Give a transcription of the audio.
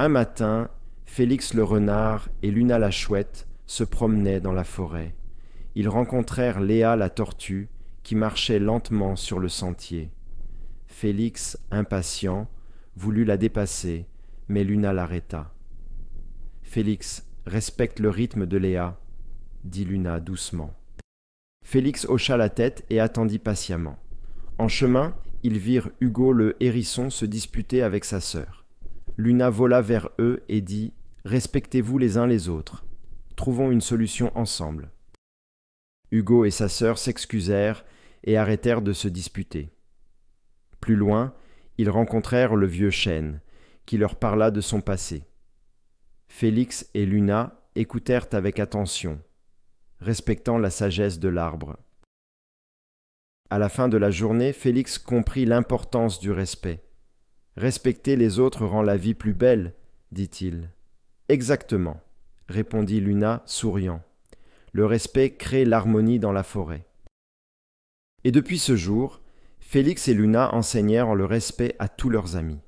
Un matin, Félix le renard et Luna la chouette se promenaient dans la forêt. Ils rencontrèrent Léa la tortue qui marchait lentement sur le sentier. Félix, impatient, voulut la dépasser, mais Luna l'arrêta. Félix, respecte le rythme de Léa, dit Luna doucement. Félix hocha la tête et attendit patiemment. En chemin, ils virent Hugo le hérisson se disputer avec sa sœur. Luna vola vers eux et dit Respectez-vous les uns les autres. Trouvons une solution ensemble. Hugo et sa sœur s'excusèrent et arrêtèrent de se disputer. Plus loin, ils rencontrèrent le vieux chêne, qui leur parla de son passé. Félix et Luna écoutèrent avec attention, respectant la sagesse de l'arbre. À la fin de la journée, Félix comprit l'importance du respect. Respecter les autres rend la vie plus belle, dit-il. Exactement, répondit Luna, souriant. Le respect crée l'harmonie dans la forêt. Et depuis ce jour, Félix et Luna enseignèrent le respect à tous leurs amis.